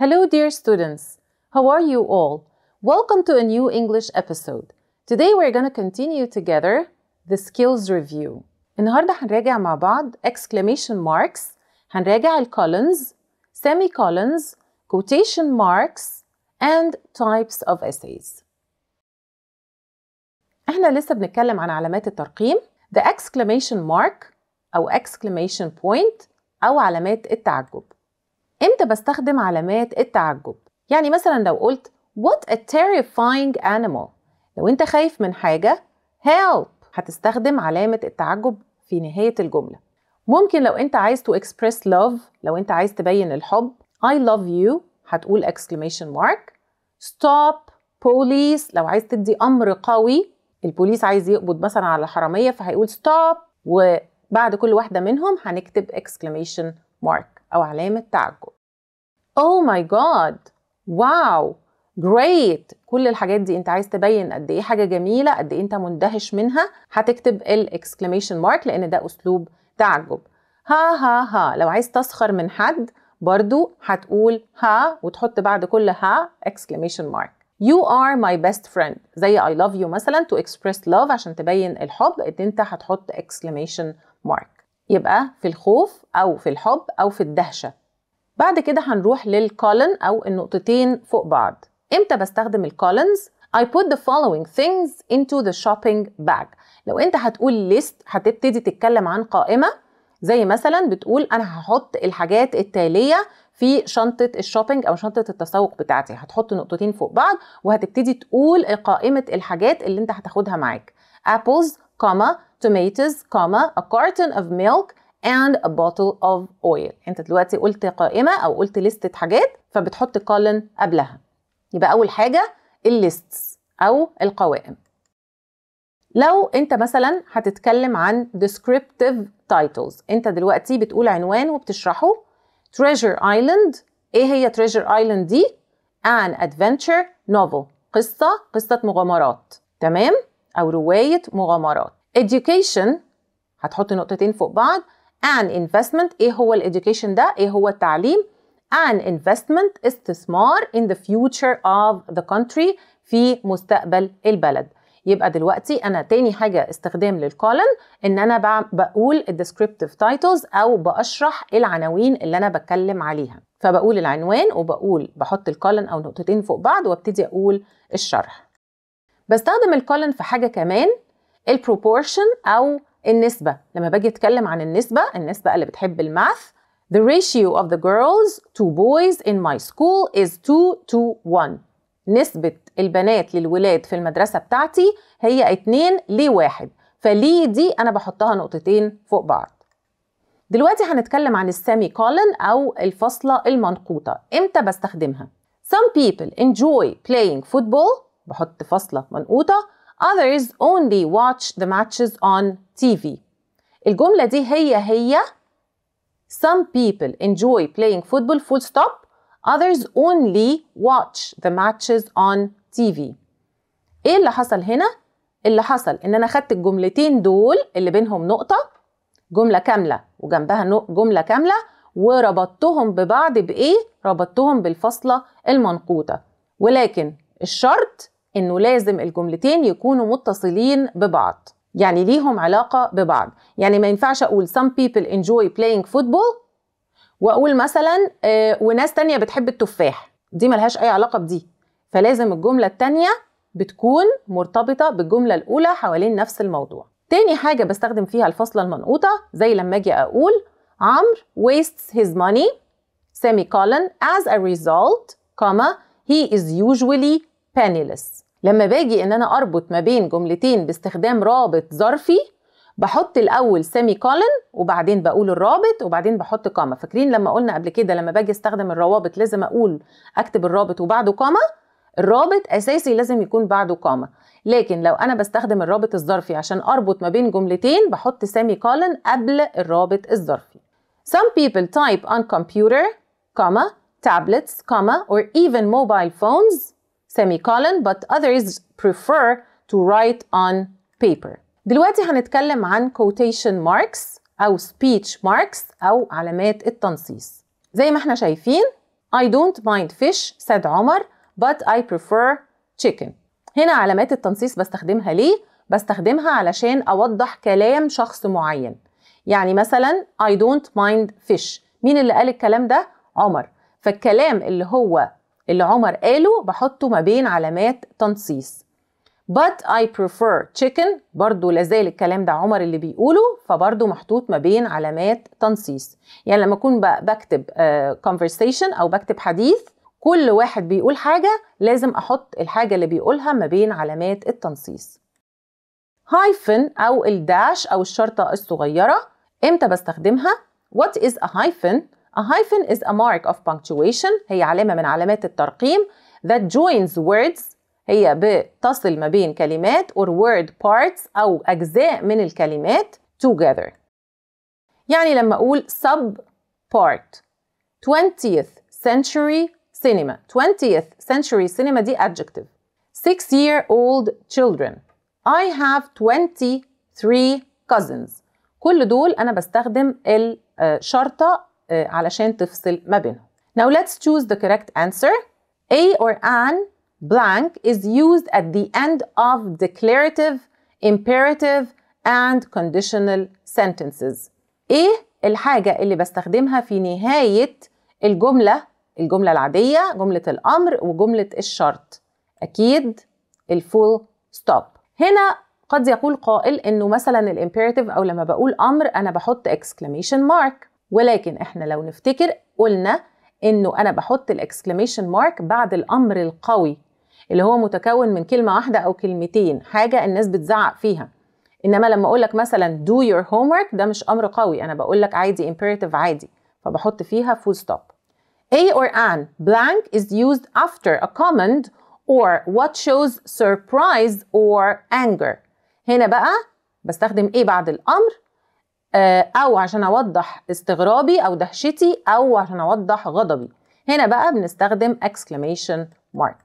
Hello, dear students. How are you all? Welcome to a new English episode. Today we're going to continue together the skills review. النهارده هنراجع مع بعض exclamation marks هنراجع ال colons, semicolons, quotation marks and types of essays. احنا لسه بنتكلم عن علامات الترقيم the exclamation mark أو exclamation point أو علامات التعجب امتى بستخدم علامات التعجب يعني مثلا لو قلت what a terrifying animal لو انت خايف من حاجة help هتستخدم علامة التعجب في نهاية الجملة ممكن لو انت عايز to express love لو انت عايز تبين الحب I love you هتقول exclamation mark stop police لو عايز تدي امر قوي البوليس عايز يقبض مثلا على الحراميه فهيقول stop وبعد كل واحده منهم هنكتب exclamation mark او علامه تعجب Oh my God واو wow. جريت كل الحاجات دي انت عايز تبين قد ايه حاجه جميله قد ايه انت مندهش منها هتكتب الاكسكليميشن مارك لان ده اسلوب تعجب ها ها ها لو عايز تسخر من حد برضو هتقول ها وتحط بعد كل ها اكسكليميشن مارك You are my best friend زي I love you مثلا to express love عشان تبين الحب ان انت هتحط exclamation mark يبقى في الخوف او في الحب او في الدهشه بعد كده هنروح للكولن أو النقطتين فوق بعض إمتى بستخدم الكولنز؟ I put the following things into the shopping bag لو أنت هتقول list هتبتدي تتكلم عن قائمة زي مثلا بتقول أنا هحط الحاجات التالية في شنطة الشوبينج أو شنطة التسوق بتاعتي هتحط نقطتين فوق بعض وهتبتدي تقول قائمة الحاجات اللي أنت هتاخدها معاك apples, tomatoes, a carton of milk and a bottle of oil انت دلوقتي قلت قائمه او قلت لستة حاجات فبتحط colon قبلها يبقى اول حاجه الليستس او القوائم لو انت مثلا هتتكلم عن descriptive titles انت دلوقتي بتقول عنوان وبتشرحه treasure island ايه هي treasure island دي an adventure novel قصه قصه مغامرات تمام او روايه مغامرات education هتحط نقطتين فوق بعض an investment ايه هو الاديوكيشن ده ايه هو التعليم an investment استثمار in the future of the country في مستقبل البلد يبقى دلوقتي انا تاني حاجه استخدام للكولن ان انا بقول الديسكريبتيف تايتلز او بشرح العناوين اللي انا بتكلم عليها فبقول العنوان وبقول بحط الكولن او نقطتين فوق بعض وابتدي اقول الشرح بستخدم الكولن في حاجه كمان البروبورشن او النسبة لما باجي أتكلم عن النسبة النسبة اللي بتحب الماث The ratio of the girls to boys in my school is 2 to 1 نسبة البنات للولاد في المدرسة بتاعتي هي 2 ل 1 فلي دي أنا بحطها نقطتين فوق بعض دلوقتي هنتكلم عن السيمي كولن أو الفصلة المنقوطة إمتى بستخدمها Some people enjoy playing football بحط فصلة منقوطة Others only watch the matches on TV. الجملة دي هي هي Some people enjoy playing football full stop. Others only watch the matches on TV. ايه اللي حصل هنا؟ اللي حصل ان انا خدت الجملتين دول اللي بينهم نقطة جملة كاملة وجنبها جملة كاملة وربطتهم ببعض بايه؟ ربطتهم بالفاصلة المنقوطة ولكن الشرط انه لازم الجملتين يكونوا متصلين ببعض يعني ليهم علاقة ببعض يعني ما ينفعش أقول some people enjoy playing football وأقول مثلا آه، وناس تانية بتحب التفاح دي ملهاش أي علاقة بدي فلازم الجملة التانية بتكون مرتبطة بالجملة الأولى حوالين نفس الموضوع تاني حاجة بستخدم فيها الفصلة المنقوطة زي لما أجي أقول عمرو wastes his money semicolon as a result, comma, he is usually penniless لما باجي ان انا اربط ما بين جملتين باستخدام رابط ظرفي بحط الاول سيمي كولن وبعدين بقول الرابط وبعدين بحط كاما فاكرين لما قلنا قبل كده لما باجي استخدم الروابط لازم اقول اكتب الرابط وبعده كاما الرابط اساسي لازم يكون بعده كاما لكن لو انا بستخدم الرابط الظرفي عشان اربط ما بين جملتين بحط سيمي كولن قبل الرابط الظرفي Some people type on computer, comma, tablets, comma, or even mobile phones semicolon but others prefer to write on paper دلوقتي هنتكلم عن quotation marks أو speech marks أو علامات التنصيص زي ما احنا شايفين I don't mind fish said عمر but I prefer chicken هنا علامات التنصيص بستخدمها ليه؟ بستخدمها علشان أوضح كلام شخص معين يعني مثلا I don't mind fish مين اللي قال الكلام ده؟ عمر فالكلام اللي هو اللي عمر قاله بحطه ما بين علامات تنصيص but I prefer chicken برضو لازال الكلام ده عمر اللي بيقوله فبرضو محطوط ما بين علامات تنصيص يعني لما أكون بكتب آه، conversation أو بكتب حديث كل واحد بيقول حاجة لازم أحط الحاجة اللي بيقولها ما بين علامات التنصيص هايفن أو الداش أو الشرطة الصغيرة إمتى بستخدمها؟ What is a hyphen؟ A hyphen is a mark of punctuation هي علامة من علامات الترقيم that joins words هي بتصل ما بين كلمات or word parts أو أجزاء من الكلمات together يعني لما أقول sub part 20th century cinema 20th century cinema دي adjective 6 year old children I have 23 cousins كل دول أنا بستخدم الشرطة آه، علشان تفصل ما بينهم. Now let's choose the correct answer. A or an blank is used at the end of declarative, imperative and conditional sentences. ايه الحاجة اللي بستخدمها في نهاية الجملة الجملة العادية جملة الأمر وجملة الشرط أكيد الفول ستوب هنا قد يقول قائل إنه مثلا الامبيراتيف أو لما بقول أمر أنا بحط exclamation mark ولكن احنا لو نفتكر قلنا انه انا بحط الاكسكليميشن مارك بعد الامر القوي اللي هو متكون من كلمه واحده او كلمتين حاجه الناس بتزعق فيها انما لما اقول لك مثلا do your homework ده مش امر قوي انا بقول لك عادي imperative عادي فبحط فيها full stop a or an blank is used after a command or what shows surprise or anger هنا بقى بستخدم ايه بعد الامر آه، او عشان اوضح استغرابي او دهشتي او عشان اوضح غضبي هنا بقى بنستخدم exclamation mark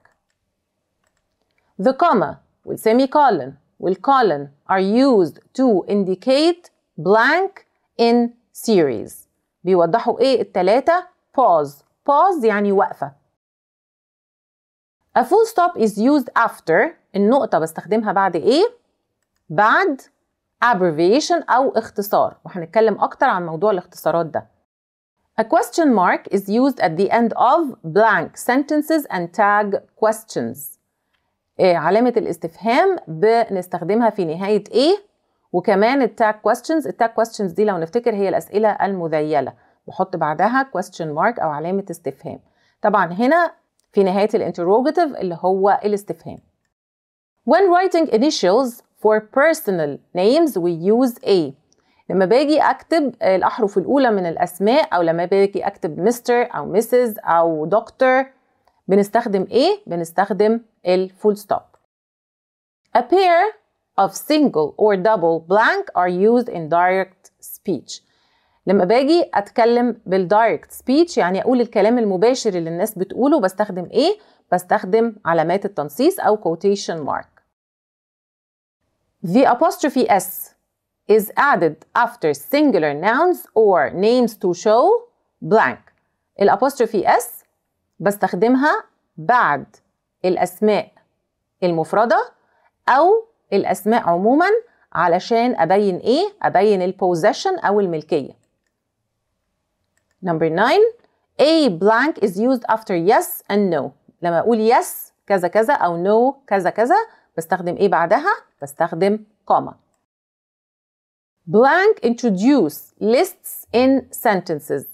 the comma والsemicolon والcolon are used to indicate blank in series بيوضحوا ايه التلاتة pause pause يعني وقفة a full stop is used after النقطة بستخدمها بعد ايه بعد abbreviation أو اختصار وهنتكلم أكتر عن موضوع الاختصارات ده A question mark is used at the end of blank sentences and tag questions إيه، علامة الاستفهام بنستخدمها في نهاية إيه وكمان التاج questions التاج questions دي لو نفتكر هي الأسئلة المذيلة بحط بعدها question mark أو علامة استفهام طبعا هنا في نهاية الانتروجاتيف اللي هو الاستفهام When writing initials For personal names we use a لما باجي اكتب الاحرف الاولى من الاسماء او لما باجي اكتب مستر او مسز او دكتور بنستخدم ايه بنستخدم الفول ستوب A pair of single or double blank are used in direct speech لما باجي اتكلم direct speech يعني اقول الكلام المباشر اللي الناس بتقوله بستخدم ايه بستخدم علامات التنصيص او quotation mark The apostrophe S is added after singular nouns or names to show blank. الapostrophe S بستخدمها بعد الأسماء المفردة أو الأسماء عموما علشان أبين إيه؟ أبين البوزيشن أو الملكية. Number 9 A blank is used after yes and no. لما أقول yes كذا كذا أو no كذا كذا بستخدم ايه بعدها بستخدم comma blank introduce lists in sentences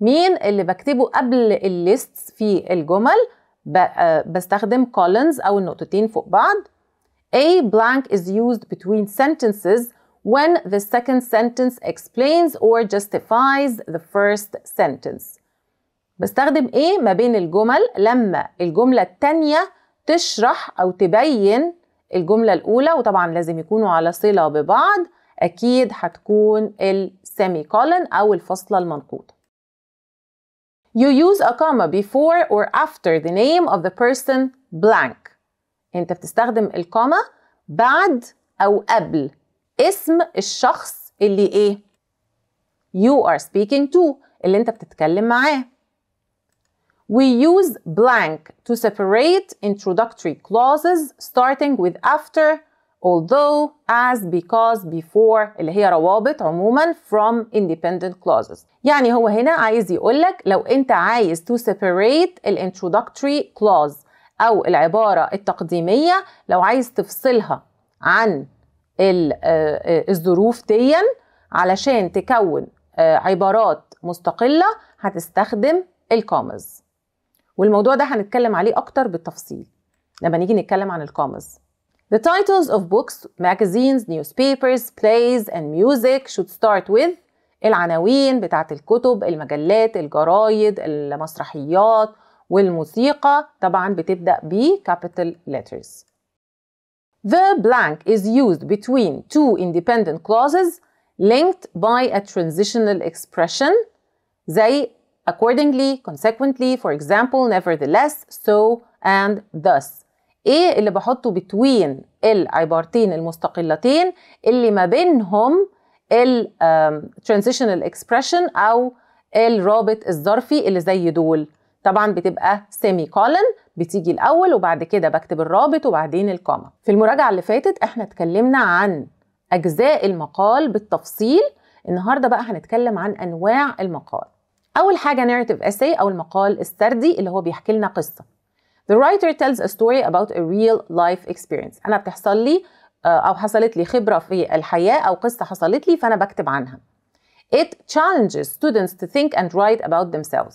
مين اللي بكتبه قبل الليستس في الجمل آه، بستخدم كولنز أو النقطتين فوق بعض A blank is used between sentences when the second sentence explains or justifies the first sentence بستخدم ايه ما بين الجمل لما الجملة التانية تشرح أو تبين الجملة الأولى وطبعا لازم يكونوا على صلة ببعض أكيد هتكون السيمي كولن أو الفصلة المنقوطة. You use a comma before or after the name of the person blank. أنت بتستخدم الكوما بعد أو قبل اسم الشخص اللي إيه؟ You are speaking to اللي أنت بتتكلم معاه. We use blank to separate introductory clauses starting with after, although, as, because, before اللي هي روابط عموما from independent clauses. يعني هو هنا عايز يقولك لو أنت عايز to separate ال introductory clause أو العبارة التقديمية لو عايز تفصلها عن الظروف ديًا علشان تكون عبارات مستقلة هتستخدم الكومز والموضوع ده هنتكلم عليه أكتر بالتفصيل لما نيجي نتكلم عن الكومز The titles of books, magazines, newspapers, plays and music should start with العناوين بتاعت الكتب المجلات الجرايد المسرحيات والموسيقى طبعا بتبدأ ب capital letters The blank is used between two independent clauses linked by a transitional expression زي accordingly, consequently, for example, nevertheless, so and thus ايه اللي بحطه بتوين العبارتين المستقلتين اللي ما بينهم ال um, transitional expression او الرابط الظرفي اللي زي دول طبعا بتبقى سيمي كولن بتيجي الاول وبعد كده بكتب الرابط وبعدين الكوما في المراجعه اللي فاتت احنا اتكلمنا عن اجزاء المقال بالتفصيل النهارده بقى هنتكلم عن انواع المقال أول حاجة narrative essay أو المقال السردي اللي هو بيحكي لنا قصة. The writer tells a story about a real life experience. أنا بتحصل لي أو حصلت لي خبرة في الحياة أو قصة حصلت لي فأنا بكتب عنها. It challenges students to think and write about themselves.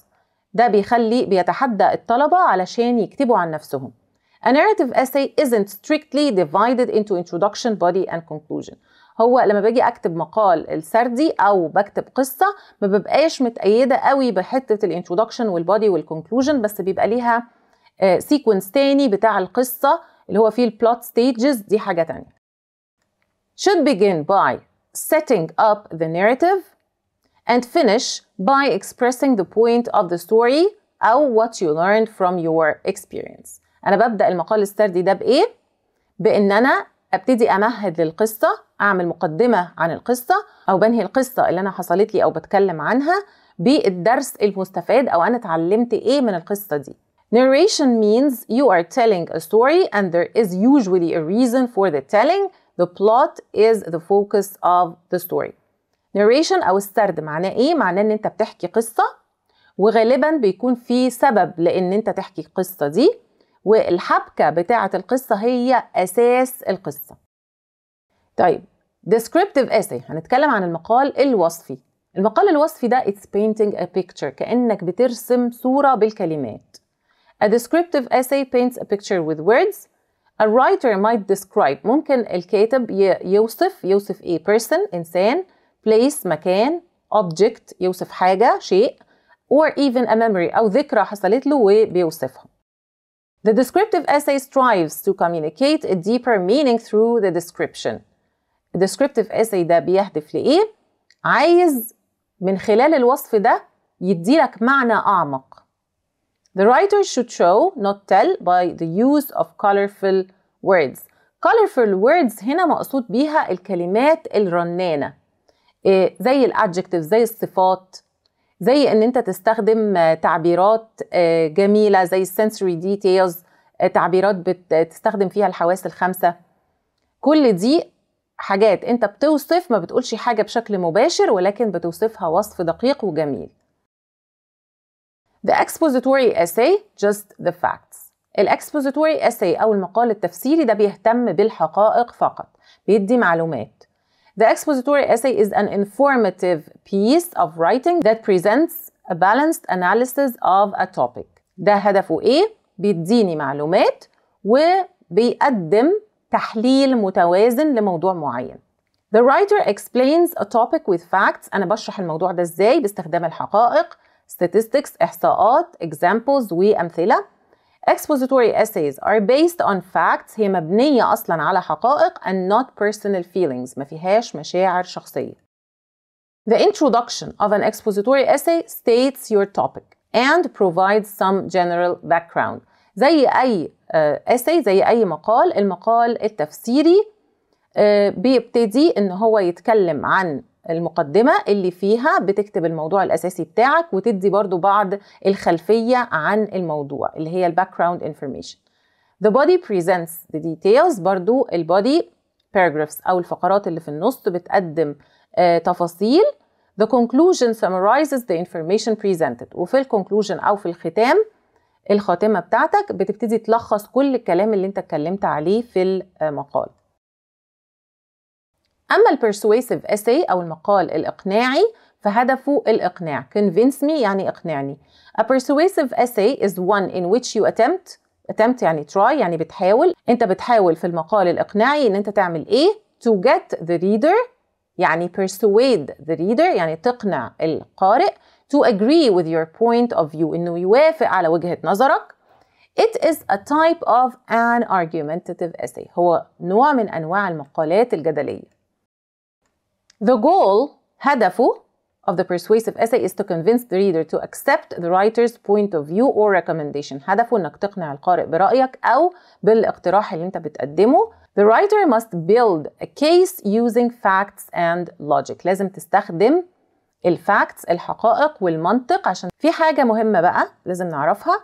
ده بيخلي بيتحدى الطلبة علشان يكتبوا عن نفسهم. A narrative essay isn't strictly divided into introduction, body and conclusion. هو لما باجي اكتب مقال السردي او بكتب قصه ما ببقاش متأيده قوي بحته الانترودكشن والبادي والكونكلوجن بس بيبقى ليها سيكونس آه، تاني بتاع القصه اللي هو فيه البلوت ستيجز دي حاجه تانية should begin by setting up the narrative and finish by expressing the point of the story أو what you learned from your experience. أنا ببدأ المقال السردي ده بإيه؟ بإن أنا ابتدي امهد للقصه اعمل مقدمه عن القصه او بنهي القصه اللي انا حصلت لي او بتكلم عنها بالدرس المستفاد او انا اتعلمت ايه من القصه دي Narration means you are telling a story and there is usually a reason for the telling. The plot is the focus of the story. Narration أو السرد معناه إيه؟ معناه إن أنت بتحكي قصة وغالبا بيكون في سبب لأن أنت تحكي القصة دي. والحبكة بتاعة القصة هي أساس القصة طيب descriptive essay هنتكلم عن المقال الوصفي المقال الوصفي ده it's painting a picture كأنك بترسم صورة بالكلمات A descriptive essay paints a picture with words A writer might describe ممكن الكاتب يوصف يوصف ايه person إنسان place مكان object يوصف حاجة شيء or even a memory أو ذكرى حصلت له وبيوصفها The descriptive essay strives to communicate a deeper meaning through the description. الدescriptive essay ده بيهدف لإيه؟ عايز من خلال الوصف ده يديلك معنى أعمق. The writer should show not tell by the use of colorful words. colorful words هنا مقصود بيها الكلمات الرنانة زي الادجكتيف زي الصفات زي ان انت تستخدم آه، تعبيرات آه، جميله زي السنسوري آه، ديتيلز تعبيرات بتستخدم فيها الحواس الخمسه كل دي حاجات انت بتوصف ما بتقولش حاجه بشكل مباشر ولكن بتوصفها وصف دقيق وجميل The expository essay just the facts الاكسبوزيتوري essay او المقال التفسيري ده بيهتم بالحقائق فقط بيدي معلومات The expository essay is an informative piece of writing that presents a balanced analysis of a topic ده هدفه ايه؟ بيديني معلومات وبيقدم تحليل متوازن لموضوع معين The writer explains a topic with facts أنا بشرح الموضوع ده إزاي باستخدام الحقائق statistics إحصاءات examples وأمثلة Expository essays are based on facts هي مبنية أصلا على حقائق and not personal feelings ما فيهاش مشاعر شخصية. The introduction of an expository essay states your topic and provides some general background. زي أي essay زي أي مقال المقال التفسيري بيبتدي إن هو يتكلم عن المقدمة اللي فيها بتكتب الموضوع الأساسي بتاعك وتدي برضو بعض الخلفية عن الموضوع اللي هي الباك جراوند انفورميشن The body presents the details برضو body paragraphs أو الفقرات اللي في النص بتقدم آه تفاصيل The conclusion summarizes the information presented وفي conclusion أو في الختام الخاتمة بتاعتك بتبتدي تلخص كل الكلام اللي انت اتكلمت عليه في المقال أما البرسويسيف essay أو المقال الإقناعي فهدفه الإقناع convince me يعني إقنعني A persuasive essay is one in which you attempt attempt يعني try يعني بتحاول أنت بتحاول في المقال الإقناعي إن أنت تعمل إيه to get the reader يعني persuade the reader يعني تقنع القارئ to agree with your point of view إنه يوافق على وجهة نظرك It is a type of an argumentative essay هو نوع من أنواع المقالات الجدلية The goal, hadafu, of the persuasive essay is to convince the reader to accept the writer's point of view or recommendation هدفه انك تقنع القارئ برأيك أو بالاقتراح اللي انت بتقدمه The writer must build a case using facts and logic لازم تستخدم الفاكتس الحقائق والمنطق عشان في حاجة مهمة بقى لازم نعرفها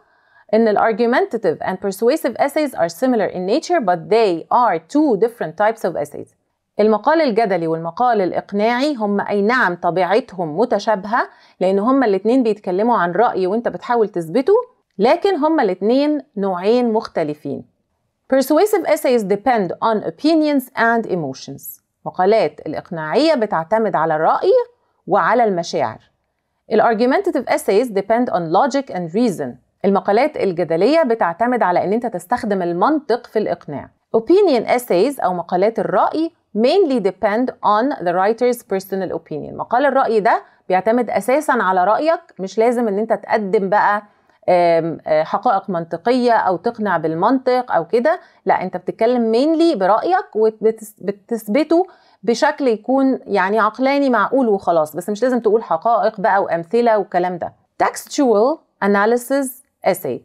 إن ال argumentative and persuasive essays are similar in nature but they are two different types of essays المقال الجدلي والمقال الإقناعي هم أي نعم طبيعتهم متشابهة لأن هما الاتنين بيتكلموا عن رأي وأنت بتحاول تثبته لكن هما الاتنين نوعين مختلفين Persuasive essays depend on opinions and emotions مقالات الإقناعية بتعتمد على الرأي وعلى المشاعر argumentative essays depend on logic and reason المقالات الجدلية بتعتمد على ان انت تستخدم المنطق في الاقناع opinion essays او مقالات الرأي mainly depend on the writer's personal opinion مقال الرأي ده بيعتمد أساسا على رأيك مش لازم ان انت تقدم بقى آه، حقائق منطقية أو تقنع بالمنطق أو كده لا أنت بتتكلم mainly برأيك وبتثبته بشكل يكون يعني عقلاني معقول وخلاص بس مش لازم تقول حقائق بقى وأمثلة والكلام ده textual analysis essay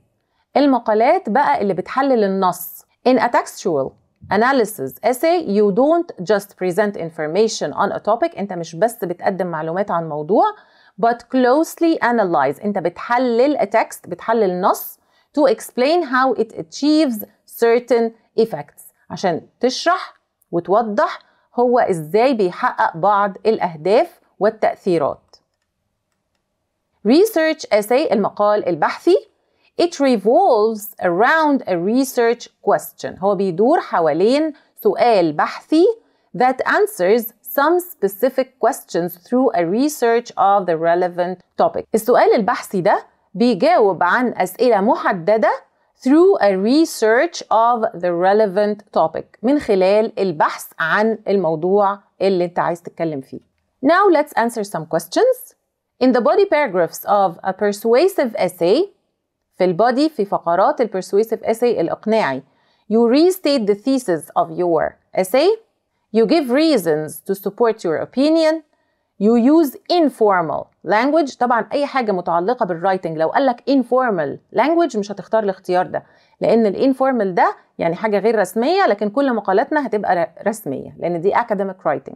المقالات بقى اللي بتحلل النص in a textual analysis essay you don't just present information on a topic انت مش بس بتقدم معلومات عن موضوع but closely analyze انت بتحلل a text بتحلل نص to explain how it achieves certain effects عشان تشرح وتوضح هو ازاي بيحقق بعض الاهداف والتاثيرات research essay المقال البحثي It revolves around a research question هو بيدور حوالين سؤال بحثي that answers some specific questions through a research of the relevant topic السؤال البحثي ده بيجاوب عن أسئلة محددة through a research of the relevant topic من خلال البحث عن الموضوع اللي انت عايز تتكلم فيه. Now let's answer some questions. In the body paragraphs of a persuasive essay, في البادي في فقرات persuasive essay الإقناعي You restate the thesis of your essay You give reasons to support your opinion You use informal language طبعا أي حاجة متعلقة writing لو قال لك informal language مش هتختار الاختيار ده لأن informal ده يعني حاجة غير رسمية لكن كل مقالاتنا هتبقى رسمية لأن دي academic writing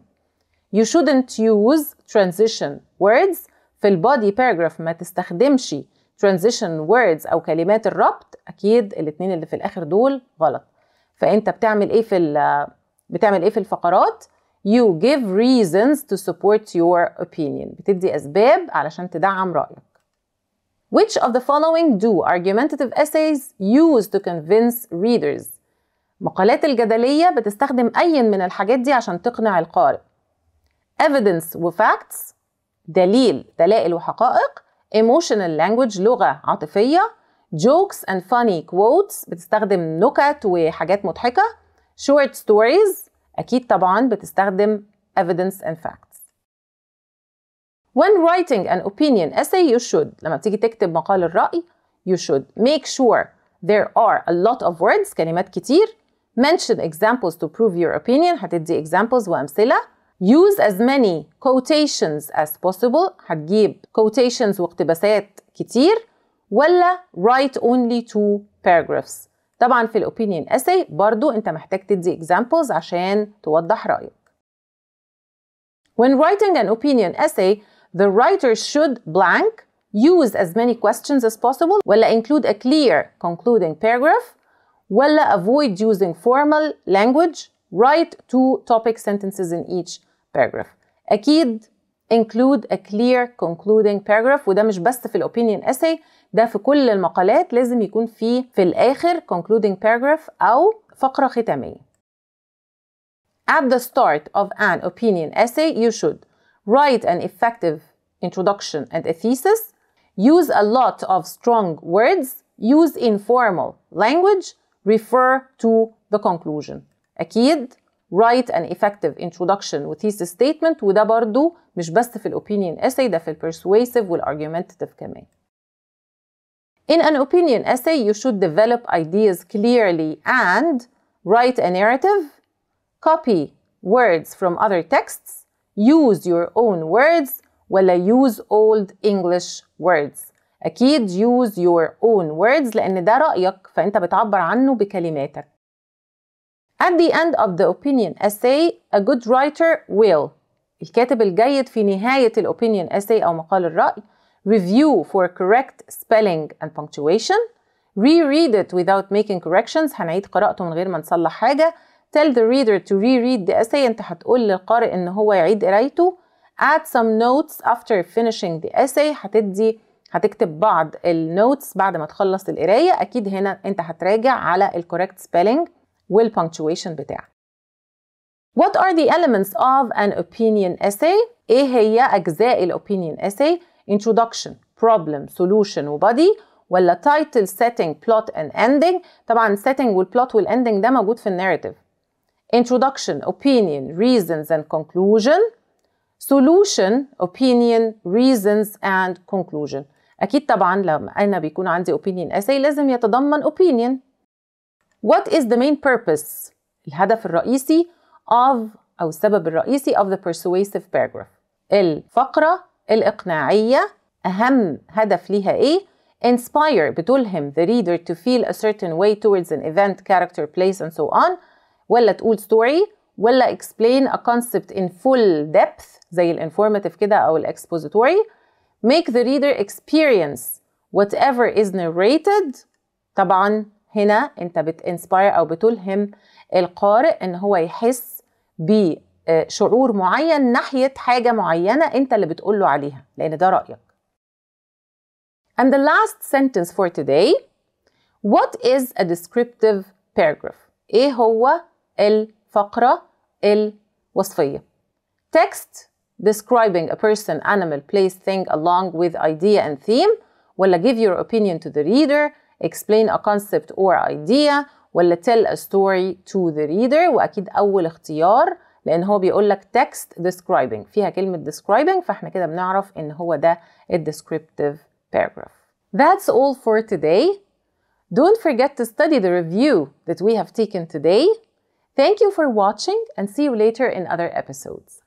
You shouldn't use transition words في البودي paragraph ما تستخدمش transition words او كلمات الربط اكيد الاثنين اللي في الاخر دول غلط فانت بتعمل ايه في بتعمل ايه في الفقرات you give reasons to support your opinion بتدي اسباب علشان تدعم رايك Which of the following do argumentative essays use to convince readers? مقالات الجدلية بتستخدم أي من الحاجات دي عشان تقنع القارئ. Evidence و facts دليل دلائل وحقائق emotional language لغة عاطفية jokes and funny quotes بتستخدم نكت وحاجات مضحكة short stories أكيد طبعا بتستخدم evidence and facts When writing an opinion essay you should لما تيجي تكتب مقال الرأي you should make sure there are a lot of words كلمات كتير mention examples to prove your opinion هتدي examples وأمثلة Use as many quotations as possible هتجيب quotations واقتباسات كتير ولا write only two paragraphs طبعا في الopinion essay برضو انت محتاج تدي examples عشان توضح رأيك When writing an opinion essay the writer should blank use as many questions as possible ولا include a clear concluding paragraph ولا avoid using formal language write two topic sentences in each paragraph اكيد include a clear concluding paragraph وده مش بس في الاوبينيون essay ده في كل المقالات لازم يكون في في الاخر concluding paragraph او فقرة ختامية. At the start of an opinion essay, you should write an effective introduction and a thesis, use a lot of strong words, use informal language, refer to the conclusion. أكيد write an effective introduction with thesis statement وده برضو مش بس في الopinion essay ده في persuasive وال argumentative كمان In an opinion essay you should develop ideas clearly and write a narrative copy words from other texts use your own words ولا use old English words أكيد use your own words لأن ده رأيك فأنت بتعبر عنه بكلماتك at the end of the opinion essay, a good writer will الكاتب الجيد في نهاية opinion essay أو مقال الرأي review for correct spelling and punctuation reread it without making corrections هنعيد قراءته من غير ما نصلح حاجة tell the reader to reread the essay انت هتقول للقارئ ان هو يعيد قرايته add some notes after finishing the essay هتدي هتكتب بعض النوتس بعد ما تخلص القراية أكيد هنا انت هتراجع على الكوريكت spelling والpunctuation بتاعك What are the elements of an opinion essay? إيه هي أجزاء opinion essay؟ Introduction, problem, solution وbody ولا title, setting, plot and ending طبعا setting والplot والending ده موجود في الناريتيف Introduction, opinion, reasons and conclusion Solution, opinion, reasons and conclusion أكيد طبعا لما أنا بيكون عندي opinion essay لازم يتضمن opinion what is the main purpose الهدف الرئيسي of أو السبب الرئيسي of the persuasive paragraph الفقرة الإقناعية أهم هدف ليها إيه inspire بتلهم the reader to feel a certain way towards an event, character, place and so on ولا تقول story ولا explain a concept in full depth زي ال informative كده أو expository make the reader experience whatever is narrated طبعا هنا انت بتانسباير او بتلهم القارئ ان هو يحس بشعور معين ناحيه حاجه معينه انت اللي بتقول له عليها لان ده رايك. And the last sentence for today What is a descriptive paragraph? ايه هو الفقره الوصفيه؟ Text describing a person, animal, place, thing along with idea and theme ولا give your opinion to the reader explain a concept or idea ولا tell a story to the reader واكيد اول اختيار لان هو بيقول لك text describing فيها كلمة describing فاحنا كده بنعرف ان هو ده ال descriptive paragraph That's all for today. Don't forget to study the review that we have taken today. Thank you for watching and see you later in other episodes.